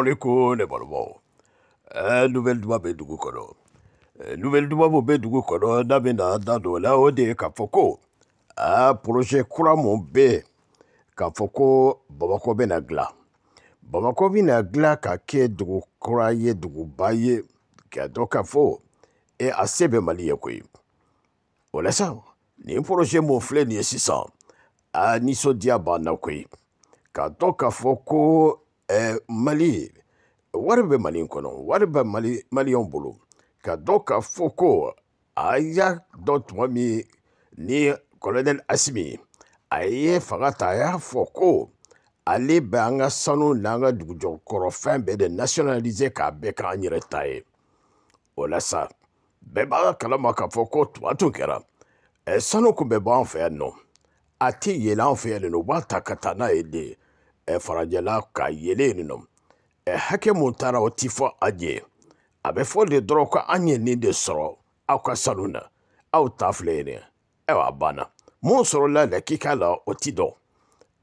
aleykum ne balimaw ɛɛ nouvelle duman bɛ dugu kɔnɔ ɛɛ euh, nouvelle duman min bɛ dugu kɔnɔ n'a bɛ na da don o la o de ye k'a fɔ ko aa ah, projet kura mun bɛ yen k'a fɔ ko bamakɔ bɛ na dilan bamakɔ bɛ na dilan ka kɛ dugu kura ye duguba ye k'a dɔn k'a fɔ e a se bɛ mali ye koyi o la sa nin projet mun filɛ nin ye sisan aa ah, nisɔndiya b'an na koyi k'a dɔn k'a fɔ ko Eh, mali wari bɛ mali in kɔnɔ wari bɛ mali maliyɛnw bolo ka dɔ k'a fɔ ko a y'a dɔ tuma min ni colonel asimi a ye fanga ta a y'a fɔ ko ale bɛ an ka sanu n'an ka dugujɔkɔrɔ fɛn bɛɛ de nationaliser k'a bɛɛ k'an yɛrɛ ta ye o la sa bɛɛ b'a kalama k'a fɔ ko tuma tun kɛra eh, sanu kun bɛ b'an fɛ yan nɔ a tɛ yɛlɛ an fɛ yan nɔ u b'a ta ka taa n'a ye de farajɛla k'a yelen nin nɔ hakɛ mun taara o ti fɔ an ye a bɛ fɔ de dɔrɔn ko an ye nin de sɔrɔ aw ka sanu na aw ta filɛ nin ayiwa a banna mun sɔrɔla lakika la o ti dɔn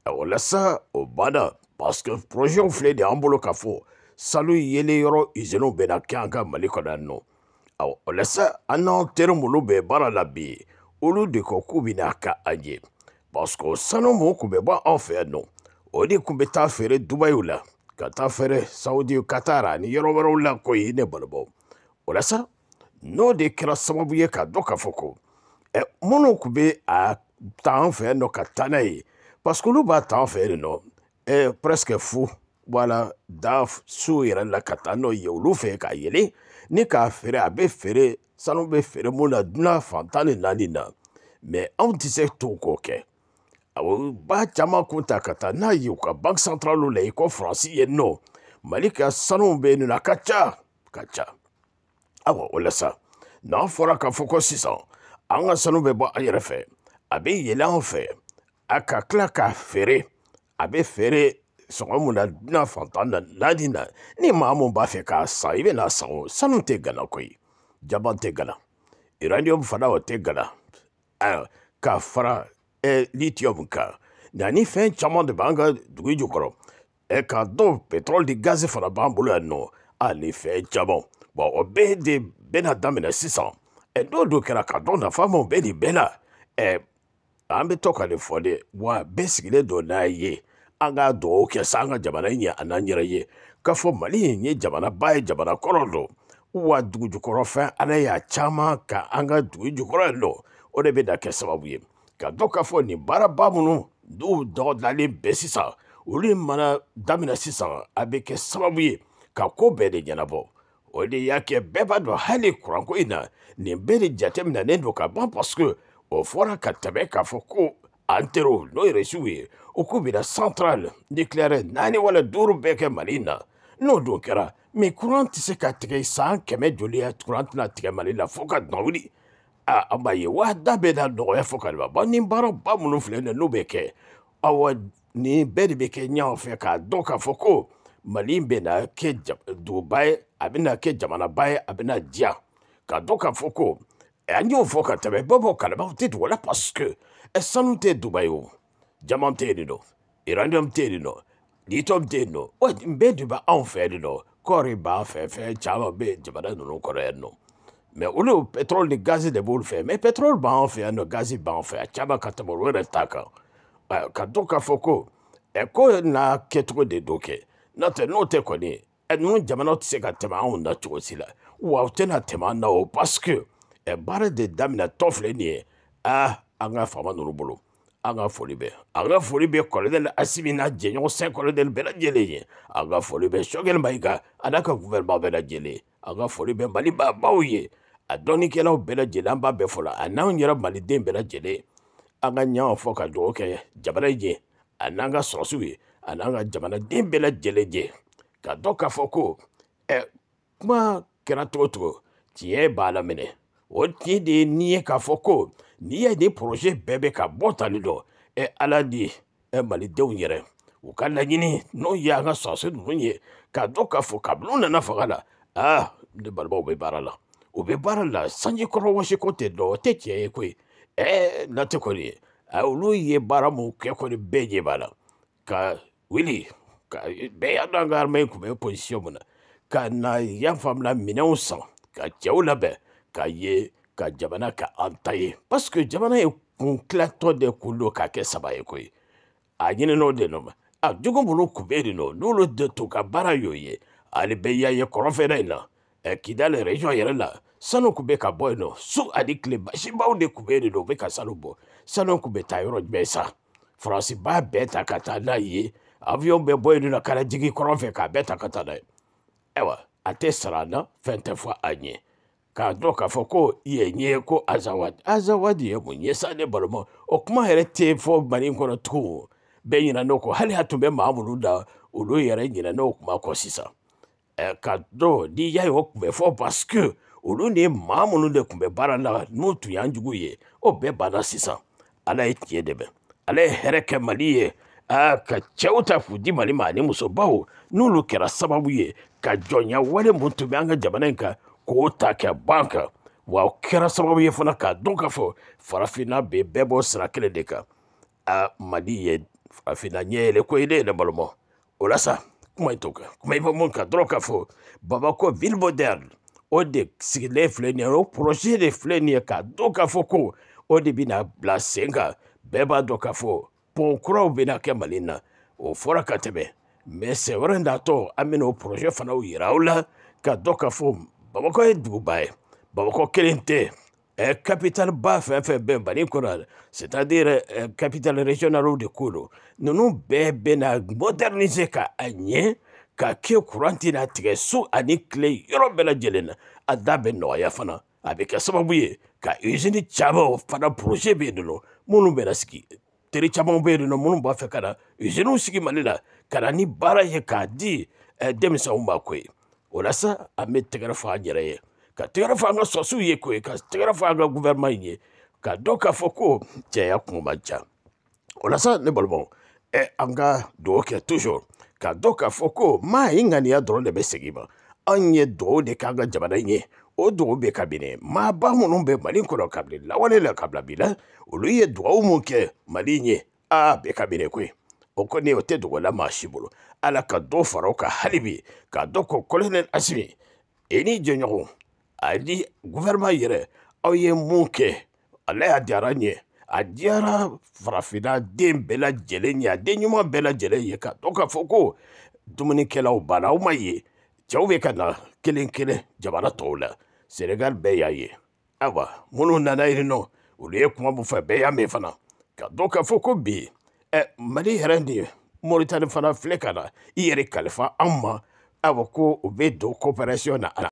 o la sa o banna parce que filɛ de an bolo ka fɔ sanu yelen yɔrɔ usine bɛ na kɛ an ka mali kɔnɔ yan nɔ o la an n'an teri minnu bɛ baara la bi olu de ko k'u bɛ n'a ka an ye parce sanu mun tun bɛ bɔ anw fɛ yan nɔ o de tun bɛ taa feere dubayiw la ka taa feere sawudiw katara ni yɔrɔ wɛrɛw la ko ye ne balimaw o la sa n'o de kɛra sababu ye ka dɔn e, k'a fɔ ko ɛ minnu tun bɛ a ta an fɛ yen nɔ ka taa n'a ye parce que olu b'a ta an fɛ yen nɔ ɛ e, presque fu wala da so yɛrɛ la ka taa n'o ye olu fɛ k'a yɛlɛ ni k'a feere a bɛ feere sanu bɛ feere mun na dunan fantan ni naani na mɛ anw tɛ se t'o k'o kɛ Ah ba caman kun ta ka taa e n'a ye ah u ka banki santaraliw la i ko faransi yen nɔ mali ka sanuw bɛ yen nɔ a ka ca ka ca awa o la sa n'an fɔra k'a fɔ ko sisan an ka sanu bɛ bɔ an yɛrɛ fɛ a bɛ yɛlɛ an fɛ a ka tila k'a feere a bɛ feere sɔngɔ mun na dunan fantan na naani na ni maa mun b'a fɛ k'a san i bɛ n'a san o sanu tɛ gana koyi jaban tɛ gana uranium fana o tɛ gana ah, ka fara lithium kan nka ni fɛn caman de b'an ka dugu jukɔrɔ ɛ k'a dɔn pétrole de gazi fana b'an bolo yan nɔ ani fɛn caman bɔn o bɛɛ de bɛna daminɛ sisan ɛ n'o don kɛra ka dɔn nafa ma o bɛɛ de bɛɛ la ɛ an bɛ to ka nin fɔ dɛ wa bɛɛ sigilen don n'a ye an k'a dugawu kɛ sa an ka jamana in ye a n'an yɛrɛ ye k'a fɔ mali in ye jamanaba ye jamana kɔrɔ don wa dugu jukɔrɔ fɛn ala y'a caman ka an ka dugu jukɔrɔ yen nɔ o de bɛ na kɛ sababu ye ka dɔ k'a fɔ nin baaraba minnu n'u dɔgɔdalen bɛɛ sisan olu mana daminɛ sisan a bɛ kɛ sababu ye ka ko bɛɛ de ɲɛnabɔ o de y'a kɛ bɛɛ b'a dɔn hali kuranko in na nin bɛɛ de jateminɛnen don ka ban paseke o fɔra ka tɛmɛ k'a fɔ ko an teriw n'o ye resiw ye o k'u bɛna santarali nucléaire naani wala duuru bɛɛ kɛ mali in na n'o don kɛra mɛ kuran tɛ se ka tigɛ san kɛmɛ joli ya kuran tɛna tigɛ mali la fo ka dɔn wuli a b'a ye wa da bɛ na nɔgɔya fɔ ka ba ni baara ba minnu filɛ nin n'u bɛ kɛ awɔ nin bɛɛ de bɛ kɛ ɲɔgɔn fɛ k'a dɔn k'a fɔ ko mali bɛ na kɛ duguba ye a bɛ na kɛ jamanaba ye a bɛ na diya k'a dɔn k'a fɔ ko an y'o fɔ ka tɛmɛ bɔbɔ b'o kalama u tɛ dugu la parce que sanu tɛ duba ye o jama tɛ yen nɔ iraniyɛn tɛ yen nɔ litɔn tɛ yen nɔ nin bɛɛ de bɛ anw fɛ yen nɔ kɔɔri b'an fɛ fɛn caman bɛ jamana ninnu kɔnɔ yan nɔ mɛ olu pétrole ni gazi de b'olu fɛ mɛ pétrole b'an fɛ yan nɔ gazi b'an fɛ yan caman ka tɛmɛ olu yɛrɛ ta kan ka dɔn k'a fɔ ko ɛ ko n'a kɛcogo de do kɛ n'o tɛ n'o tɛ kɔni ɛ ninnu jamana tɛ se ka tɛmɛ anw na cogo si la wa u tɛna tɛmɛ an na o parce que ɛ baara de daminɛ tɔ filɛ nin ye aa ah, an ka faama ninnu bolo an ka foli bɛ an ka foli bɛ kɔlɔdɛli asimi n'a jɛɲɔgɔn sɛn kɔlɔdɛli bɛɛ lajɛlen ye an ka foli bɛ sɔkɛli mayiga a n'a ka gouvernement bɛɛ lajɛlen an ka foli bɛ malibabaw ye a dɔnnikɛlaw bɛɛ lajɛlen an b'a bɛɛ fɔlɔ a n'anw yɛrɛ maliden bɛɛ lajɛlen an ka ɲɛw fɔ ka dugawu kɛ jamana in ye a n'an ka sɔrɔsiw ye a n'an ka jamanaden bɛɛ lajɛlen ye ka dɔn k'a fɔ ko ɛ kuma kɛra cogo cogo tiɲɛ b'a la minɛ o tiɲɛ de ye n'i ye k'a fɔ ko n'i ye nin poroze bɛɛ bɛ ka bɔ tali dɔ ɛ ala di ɛ malidenw yɛrɛ u ka laɲini n'o ye an ka sɔrɔsi ninnu ye ka dɔn k'a fɔ kabini u nana fanga la aa ne balimaw bɛ baara la. u bɛ baara la sanji kɔrɔ wɔsiko tɛ dɔ o tɛ tiɲɛ ye koyi ɛɛ na tɛ kɔni a olu ye baara mun kɛ kɔni bɛɛ ɲɛ b'a la ka wuli ka bɛɛ y'a dɔn an ka hadamaden tun bɛ posisiyɔn mun na ka na y'a faamula minɛnw san ka cɛw labɛn ka ye ka jamana ka an ta ye paseke jamana ye kun tilatɔ de kun don k'a kɛ saba ye koyi a ɲinin'o de nɔ a jogo minnu tun bɛ yen nɔ n'olu de tun ka baara y'o ye hali bɛɛ y'a ye kɔrɔnfɛla in na kidale region yɛrɛ la sanu kun bɛ ka bɔ yen nɔ su ani tile basibaw de kun bɛ yen nɔ u bɛ ka sanu bɔ sanu kun bɛ taa yɔrɔ jumɛn sa faransi b'a bɛɛ ta ka taa n'a ye avion bɛ bɔ yen nɔ ka na jigin kɔrɔn fɛ k'a bɛɛ ta ka taa n'a ye ayiwa a tɛ sara an na fɛn tɛ fɔ a ɲɛ k'a dɔn k'a fɔ ko ye ɲɛ ye ko azawadi azawadi ye mun ye sa ne balima o kuma yɛrɛ tɛ fɔ mali kɔnɔ tugun bɛɛ ɲinɛ n'o kɔ hali a tun bɛ maa minnu da olu yɛrɛ ɲinɛ kuma kɔ sisan kato ndi ya yo kumbe fɔ paske olu maa minnu de tun bɛ baara la n'u tun y'an jugu ye o bɛɛ banna sisan ala ye tiɲɛ dɛmɛ ala ye hɛrɛ kɛ mali ye ka cɛw ta k'u di mali ma ani musobaw n'olu kɛra sababu ye ka jɔnya wale mun tun bɛ an ka jamana in kan k'o ta kɛ ban kan wa o kɛra sababu ye fana k'a dɔn k'a fɔ farafinna bɛ bɛɛ bɔ sira kelen de kan mali ye farafinna ɲɛ yɛlɛ ko ye ne yɛlɛ balima o la sa kuma ye to kɛ kuma i bɛ mun kan dɔrɔn k'a fɔ babako ville moderne o de sigilen filɛ nin ye o projet de filɛ nin ye k'a dɔn k'a fɔ ko o de bɛna bila sen kan bɛɛ b'a dɔn k'a fɔ pont kuraw bɛna kɛ mali na o fɔra ka tɛmɛ mais sen wɛrɛ natɔ an bɛna o projet fanaw yira aw la ka dɔn k'a fɔ bamakɔ ye duguba ye bamakɔ kelen tɛ Eh, capital ba fɛn fɛn bɛ mali kɔnɔ la c'est à dire eh, capital régional de ko do ninnu bɛɛ bɛna moderniser ka a ɲɛ ka kɛ kuran tɛna tigɛ so ani tile yɔrɔ bɛɛ lajɛlen na a da bɛ nɔgɔya fana a bɛ kɛ sababu ye ka usine caman fana projet bɛ yen nɔ minnu bɛna sigi teri caman bɛ yen nɔ minnu b'a fɛ ka na usinew sigi mali la ka na ni baara ye k'a di eh, denmisɛnw ma ko ye o la sa an bɛ tɛgɛrɛ fɔ an yɛrɛ ye ka tɛgɛrɛ fɔ an ka sɔsiw ye koyi ka tɛgɛrɛ fɔ an ka guvɛrɛman in ye ka dɔn k'a fɔ ko cɛya kun man ca o la sa ne balimaw ɛ an ka dugawu kɛ tuzur ka dɔn k'a fɔ ko maa ye ŋaniya dɔrɔn de bɛ segin ma anw ye dugawu de k'an ka jamana in ye o dugawu bɛ kabini maaba minnu bɛ mali kɔnɔ kabini lawale la kabila bi la olu ye dugawu mun kɛ mali in a aa bɛ kabini koyi o kɔni o tɛ la maa si bolo ala ka dɔ fara o kan hali bi k'a dɔn ko kɔlɔnɛli asimi i e n'i jɛɲɔgɔnw a di gouvernement yɛrɛ aw ye mun kɛ ala y'a diyara n ye a diyara farafinna den bɛɛ lajɛlen ye a den ɲuman bɛɛ lajɛlen ye ka dɔn k'a fɔ ko dumunikɛlaw banna aw ma ye cɛw bɛ ka na kelen kelen jamana tɔw la senegal bɛɛ y'a ye ayiwa minnu nana yen nɔ olu ye kuma min fɔ bɛɛ y'a mɛn fana ka dɔn k'a fɔ ko bi ɛ mali yɛrɛ nin moritani fana filɛ ka na i yɛrɛ kalifa anw ma ayiwa ko u bɛ don na